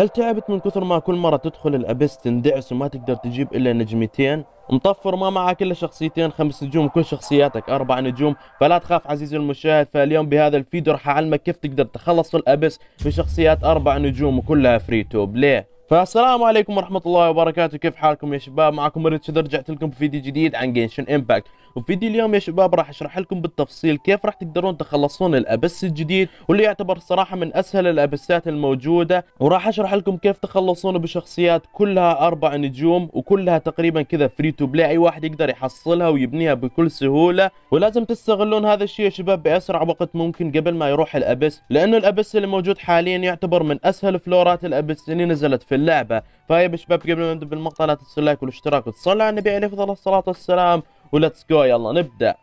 هل تعبت من كثر ما كل مرة تدخل الأبس تندعس وما تقدر تجيب إلا نجمتين؟ مطفر ما معك إلا شخصيتين خمس نجوم كل شخصياتك أربع نجوم فلا تخاف عزيزي المشاهد فاليوم بهذا الفيديو راح أعلمك كيف تقدر تخلص الأبس بشخصيات أربع نجوم وكلها فري توب ليه؟ فالسلام عليكم ورحمة الله وبركاته كيف حالكم يا شباب معكم ريتشد رجعت لكم بفيديو جديد عن جينشن امباكت وفيديو اليوم يا شباب راح اشرح لكم بالتفصيل كيف راح تقدرون تخلصون الابس الجديد واللي يعتبر صراحة من اسهل الابسات الموجودة وراح اشرح لكم كيف تخلصون بشخصيات كلها اربع نجوم وكلها تقريبا كذا فري تو بلاي اي واحد يقدر يحصلها ويبنيها بكل سهولة ولازم تستغلون هذا الشيء يا شباب باسرع وقت ممكن قبل ما يروح الابس لانه الابس اللي موجود حاليا يعتبر من اسهل فلورات الابس اللي نزلت في اللعبه فيا شباب قبل ما نبدا بالمقطع لا تنسوا اللايك والاشتراك وتصلوا على النبي عليه افضل الصلاه والسلام وليتس جو يلا نبدا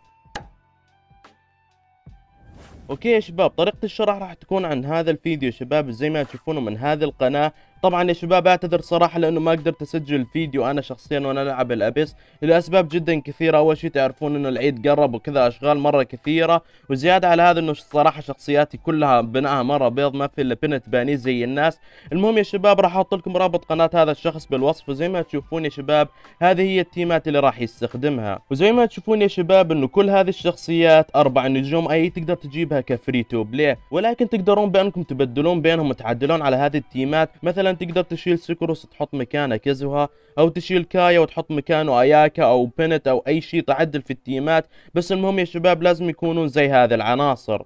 اوكي يا شباب طريقة الشرح راح تكون عن هذا الفيديو شباب زي ما تشوفونه من هذه القناة طبعا يا شباب اعتذر صراحة لانه ما قدرت اسجل فيديو انا شخصيا وانا العب الابيس لاسباب جدا كثيرة اول شيء تعرفون انه العيد قرب وكذا اشغال مرة كثيرة وزيادة على هذا انه صراحة شخصياتي كلها بناءها مرة بيض ما في الا بنت باني زي الناس المهم يا شباب راح احط لكم رابط قناة هذا الشخص بالوصف وزي ما تشوفون يا شباب هذه هي التيمات اللي راح يستخدمها وزي ما تشوفون يا شباب انه كل هذه الشخصيات اربع نجوم اي تقدر تجيبها كفري تو بلاي ولكن تقدرون بانكم تبدلون بينهم وتعدلون على هذه التيمات مثلا مثلا تقدر تشيل سكروس تحط مكانه كزوها او تشيل كايا وتحط مكانه اياكا او بنت او اي شيء تعدل في التيمات بس المهم يا شباب لازم يكونون زي هذه العناصر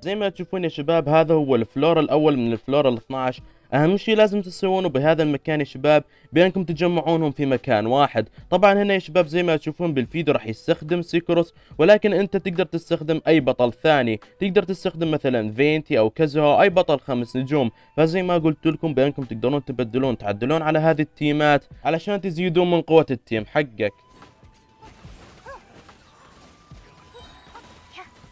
زي ما تشوفون يا شباب هذا هو الفلور الاول من الفلور ال 12 اهم شيء لازم تسوونه بهذا المكان يا شباب بانكم تجمعونهم في مكان واحد طبعا هنا يا شباب زي ما تشوفون بالفيديو راح يستخدم سيكروس ولكن انت تقدر تستخدم اي بطل ثاني تقدر تستخدم مثلا فينتي او كازوها اي بطل خمس نجوم فزي ما قلت لكم بانكم تقدرون تبدلون تعدلون على هذه التيمات علشان تزيدون من قوة التيم حقك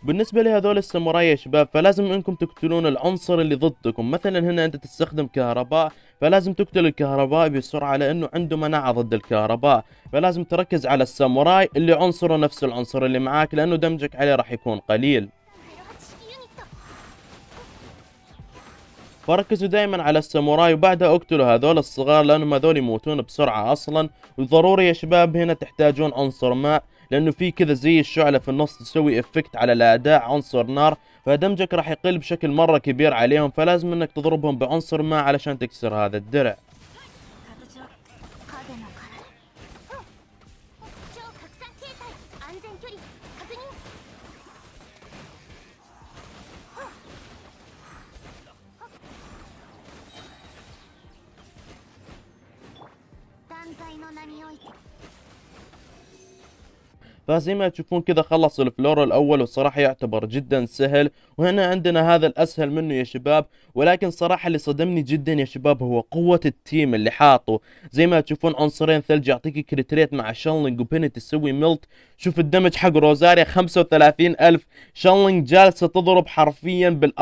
بالنسبة لهذول الساموراي يا شباب فلازم انكم تقتلون العنصر اللي ضدكم مثلا هنا انت تستخدم كهرباء فلازم تقتل الكهرباء بسرعة لانه عنده مناعة ضد الكهرباء فلازم تركز على الساموراي اللي عنصره نفس العنصر اللي معاك لانه دمجك عليه راح يكون قليل فركزوا دائما على الساموراي وبعدها اقتلوا هذول الصغار لانهم هذول يموتون بسرعة اصلا وضروري يا شباب هنا تحتاجون عنصر ماء لانه في كذا زي الشعله في النص تسوي افكت على الاداء عنصر نار فدمجك راح يقل بشكل مره كبير عليهم فلازم انك تضربهم بعنصر ما علشان تكسر هذا الدرع فزي ما تشوفون كذا خلص الفلور الاول والصراحه يعتبر جدا سهل وهنا عندنا هذا الاسهل منه يا شباب ولكن صراحه اللي صدمني جدا يا شباب هو قوه التيم اللي حاطه زي ما تشوفون عنصرين ثلج يعطيك كريتريت مع شالنج وبنت تسوي ملت شوف الدمج حق روزاريا 35000 شالنج جالسه تضرب حرفيا بال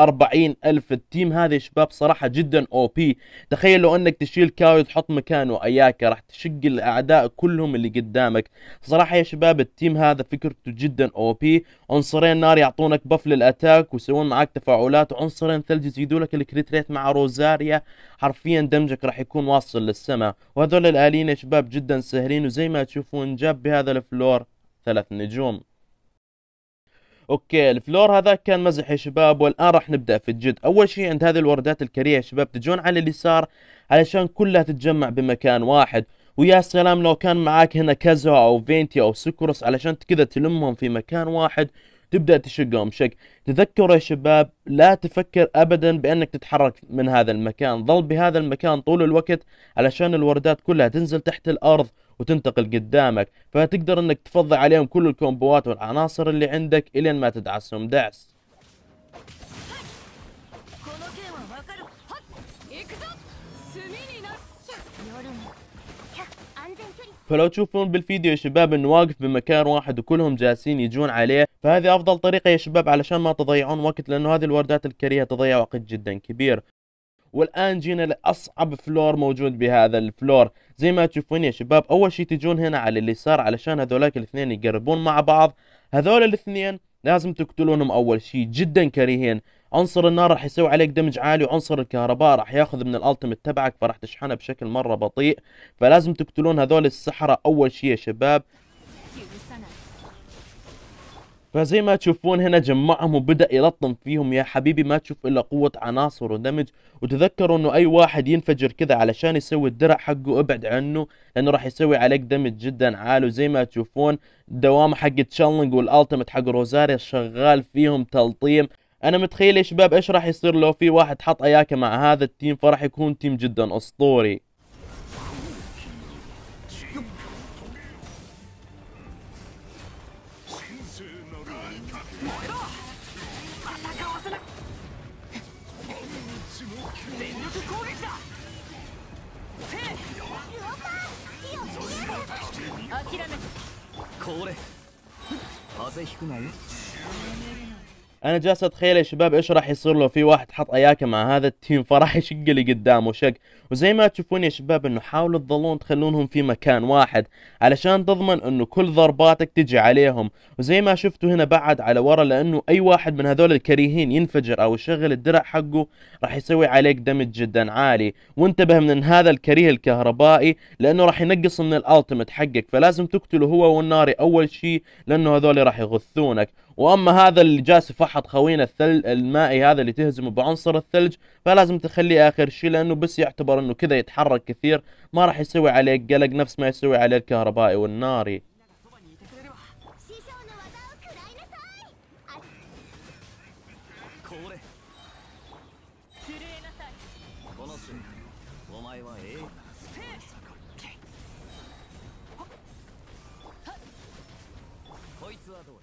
ألف التيم هذا يا شباب صراحه جدا او بي تخيل لو انك تشيل كاوي تحط مكانه اياكا راح تشق الاعداء كلهم اللي قدامك صراحه يا شباب التيم هذا فكرته جدا او بي عنصرين نار يعطونك بف للاتاك ويسوون معك تفاعلات وعنصرين ثلج يزيدوا لك الكريت ريت مع روزاريا حرفيا دمجك راح يكون واصل للسماء وهذول الاليين يا شباب جدا سهلين وزي ما تشوفون جاب بهذا الفلور ثلاث نجوم اوكي الفلور هذا كان مزح يا شباب والان راح نبدا في الجد اول شيء عند هذه الوردات الكريه يا شباب تجون على اليسار علشان كلها تتجمع بمكان واحد ويا سلام لو كان معاك هنا كازو او فينتي او سكرس علشان كذا تلمهم في مكان واحد تبدا تشقهم شق تذكروا يا شباب لا تفكر ابدا بانك تتحرك من هذا المكان ظل بهذا المكان طول الوقت علشان الوردات كلها تنزل تحت الارض وتنتقل قدامك فتقدر انك تفضي عليهم كل الكومبوات والعناصر اللي عندك الين ما تدعسهم دعس فلو تشوفون بالفيديو يا شباب انه واقف بمكان واحد وكلهم جالسين يجون عليه فهذه افضل طريقه يا شباب علشان ما تضيعون وقت لانه هذه الوردات الكريهه تضيع وقت جدا كبير والان جينا لاصعب فلور موجود بهذا الفلور زي ما تشوفون يا شباب اول شيء تجون هنا على اليسار علشان هذولاك الاثنين يقربون مع بعض هذول الاثنين لازم تقتلونهم اول شيء جدا كريهين عنصر النار راح يسوي عليك دمج عالي وعنصر الكهرباء راح ياخذ من الالتيميت تبعك فراح تشحنه بشكل مره بطيء فلازم تقتلون هذول السحرة اول شيء يا شباب فزي ما تشوفون هنا جمعهم وبدأ يلطم فيهم يا حبيبي ما تشوف إلا قوة عناصر ودمج وتذكروا أنه أي واحد ينفجر كذا علشان يسوي الدرع حقه ابعد عنه لأنه راح يسوي عليك دمج جدا عالي وزي ما تشوفون دوامة حق تشالنج والالتمت حق روزاريا شغال فيهم تلطيم انا متخيل يا شباب ايش راح يصير لو في واحد حط اياكا مع هذا التيم فراح يكون تيم جدا اسطوري انا جالس اتخيل يا شباب ايش راح يصير لو في واحد حط اياكه مع هذا التيم فراح يشق اللي قدامه شق وزي ما تشوفون يا شباب انه حاولوا تظلون تخلونهم في مكان واحد علشان تضمن انه كل ضرباتك تجي عليهم وزي ما شفتوا هنا بعد على ورا لانه اي واحد من هذول الكريهين ينفجر او يشغل الدرع حقه راح يسوي عليك دمج جدا عالي وانتبه من هذا الكريه الكهربائي لانه راح ينقص من الالتيميت حقك فلازم تقتله هو والناري اول شيء لانه هذول راح يغثونك واما هذا اللي جالس يفحط خوينا الثلج المائي هذا اللي تهزمه بعنصر الثلج فلازم تخليه اخر شيء لانه بس يعتبر انه كذا يتحرك كثير ما راح يسوي عليه قلق نفس ما يسوي عليه الكهربائي والناري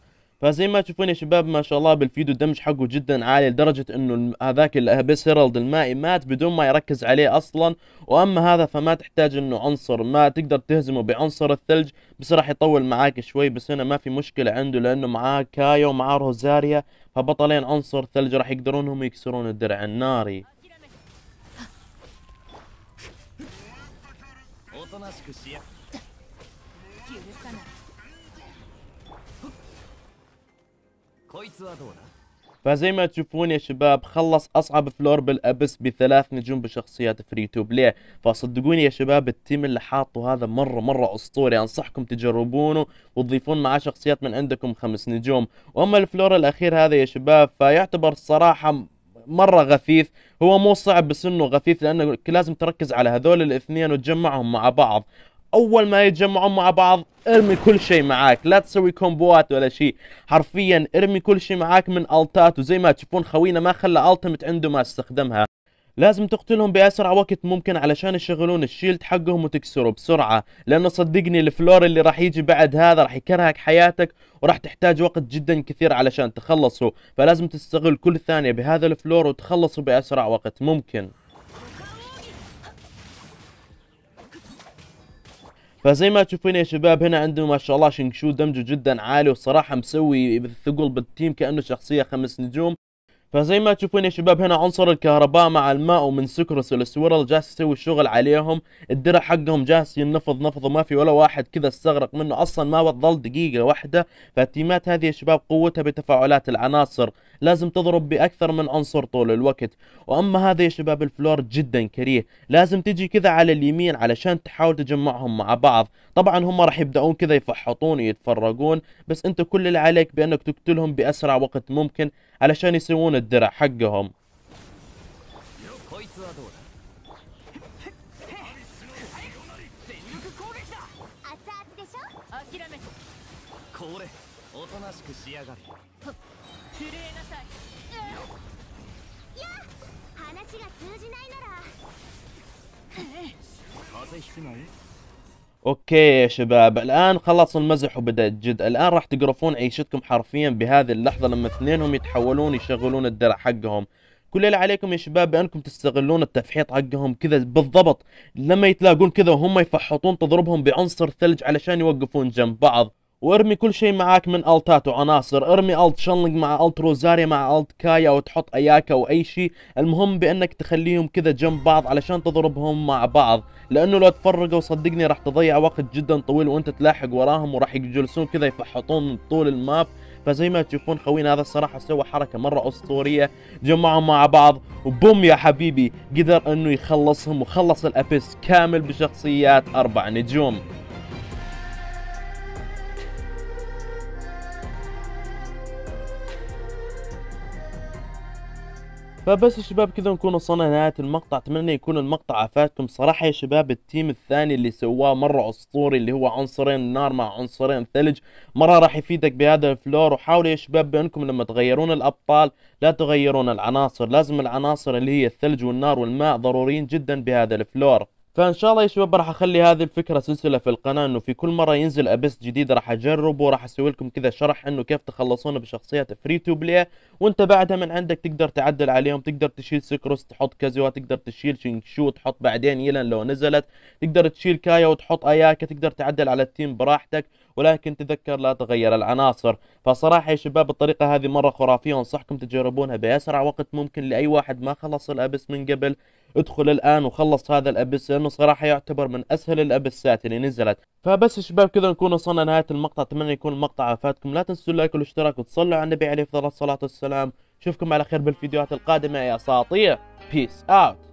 فزي ما تشوفون يا شباب ما شاء الله بالفيديو الدمج حقه جدا عالي لدرجه انه هذاك الابيس هيرالد المائي مات بدون ما يركز عليه اصلا واما هذا فما تحتاج انه عنصر ما تقدر تهزمه بعنصر الثلج بس راح يطول معاك شوي بس هنا ما في مشكله عنده لانه معاه كايا ومعاه روزاريا فبطلين عنصر ثلج راح يقدرون هم يكسرون الدرع الناري فزي ما تشوفون يا شباب خلص اصعب فلور بالابس بثلاث نجوم بشخصيات فري تو ليه فصدقوني يا شباب التيم اللي حاطه هذا مره مره اسطوري انصحكم تجربونه وتضيفون معاه شخصيات من عندكم خمس نجوم واما الفلور الاخير هذا يا شباب فيعتبر صراحه مره غثيث هو مو صعب بس انه غثيث لانه لازم تركز على هذول الاثنين وتجمعهم مع بعض اول ما يتجمعون مع بعض ارمي كل شيء معاك لا تسوي كومبوات ولا شيء حرفيا ارمي كل شيء معاك من التات وزي ما تشوفون خوينا ما خلى التمت عنده ما استخدمها لازم تقتلهم بأسرع وقت ممكن علشان يشغلون الشيلد حقهم وتكسره بسرعة لأنه صدقني الفلور اللي راح يجي بعد هذا راح يكرهك حياتك وراح تحتاج وقت جدا كثير علشان تخلصه فلازم تستغل كل ثانية بهذا الفلور وتخلصه بأسرع وقت ممكن فزي ما تشوفون يا شباب هنا عندنا ما شاء الله شنكشو دمجه جدا عالي وصراحة مسوي ثقل بالتيم كأنه شخصية خمس نجوم فزي ما تشوفون يا شباب هنا عنصر الكهرباء مع الماء ومن سكرس السويرل جالس يسوي الشغل عليهم الدرع حقهم جالس ينفض نفض وما في ولا واحد كذا استغرق منه اصلا ما بتظل دقيقه واحده فالتيمات هذه يا شباب قوتها بتفاعلات العناصر لازم تضرب باكثر من عنصر طول الوقت واما هذا يا شباب الفلور جدا كريه لازم تجي كذا على اليمين علشان تحاول تجمعهم مع بعض طبعا هم راح يبداون كذا يفحطون ويتفرقون بس انت كل اللي عليك بانك تقتلهم باسرع وقت ممكن علشان يسوون الدرع حقهم اوكي يا شباب الان خلص المزح وبدا الجد الان راح تقرفون عيشتكم حرفيا بهذه اللحظه لما اثنينهم يتحولون يشغلون الدرع حقهم كل اللي عليكم يا شباب بانكم تستغلون التفحيط حقهم كذا بالضبط لما يتلاقون كذا وهم يفحطون تضربهم بعنصر ثلج علشان يوقفون جنب بعض وارمي كل شيء معاك من التات وعناصر ارمي الت شنلنج مع الت روزاريا مع الت كايا او تحط اياكا او اي شيء المهم بانك تخليهم كذا جنب بعض علشان تضربهم مع بعض لانه لو تفرقوا صدقني راح تضيع وقت جدا طويل وانت تلاحق وراهم وراح يجلسون كذا يفحطون طول الماب فزي ما تشوفون خوينا هذا الصراحه سوى حركه مره اسطوريه جمعهم مع بعض وبوم يا حبيبي قدر انه يخلصهم وخلص الابيس كامل بشخصيات اربع نجوم فبس الشباب شباب كذا نكون وصلنا لنهاية المقطع اتمنى يكون المقطع افادكم صراحة يا شباب التيم الثاني اللي سواه مرة اسطوري اللي هو عنصرين نار مع عنصرين ثلج مرة راح يفيدك بهذا الفلور وحاولوا يا شباب بانكم لما تغيرون الابطال لا تغيرون العناصر لازم العناصر اللي هي الثلج والنار والماء ضروريين جدا بهذا الفلور فان شاء الله يا شباب راح اخلي هذه الفكره سلسله في القناه انه في كل مره ينزل ابس جديد راح اجربه وراح اسوي لكم كذا شرح انه كيف تخلصونه بشخصيات فري تو بلاي وانت بعدها من عندك تقدر تعدل عليهم تقدر تشيل سكروس تحط كازوا تقدر تشيل شينكشو تحط بعدين يلان لو نزلت تقدر تشيل كايا وتحط اياكا تقدر تعدل على التيم براحتك ولكن تذكر لا تغير العناصر فصراحة يا شباب الطريقة هذه مرة خرافية وانصحكم تجربونها بأسرع وقت ممكن لأي واحد ما خلص الأبس من قبل ادخل الآن وخلص هذا الأبس لأنه صراحة يعتبر من أسهل الأبسات اللي نزلت فبس شباب كذا نكون وصلنا نهاية المقطع أتمنى يكون المقطع عفاتكم لا تنسوا اللايك والاشتراك وتصلوا على النبي عليه الصلاة والسلام أشوفكم على خير بالفيديوهات القادمة يا أساطير بيس أوت